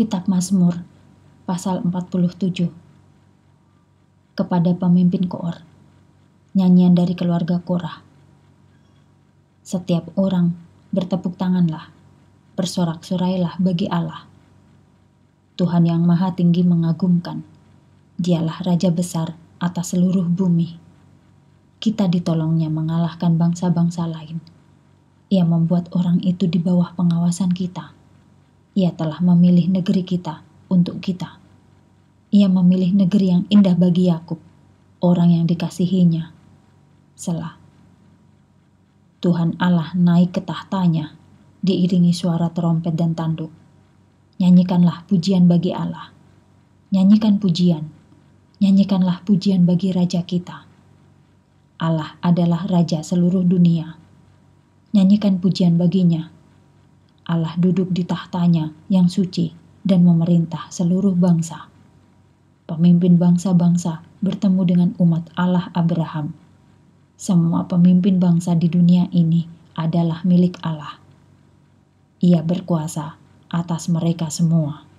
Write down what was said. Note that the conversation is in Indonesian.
Kitab Mazmur pasal 47 kepada pemimpin Koor. Nyanyian dari keluarga Korah. Setiap orang bertepuk tanganlah, bersorak-sorailah bagi Allah. Tuhan yang maha tinggi mengagumkan. Dialah raja besar atas seluruh bumi. Kita ditolongnya mengalahkan bangsa-bangsa lain. Ia membuat orang itu di bawah pengawasan kita ia telah memilih negeri kita untuk kita. Ia memilih negeri yang indah bagi Yakub, orang yang dikasihinya. Selah. Tuhan Allah naik ke tahtanya, diiringi suara terompet dan tanduk. Nyanyikanlah pujian bagi Allah. Nyanyikan pujian. Nyanyikanlah pujian bagi Raja kita. Allah adalah Raja seluruh dunia. Nyanyikan pujian baginya Allah duduk di tahtanya yang suci dan memerintah seluruh bangsa. Pemimpin bangsa-bangsa bertemu dengan umat Allah Abraham. Semua pemimpin bangsa di dunia ini adalah milik Allah. Ia berkuasa atas mereka semua.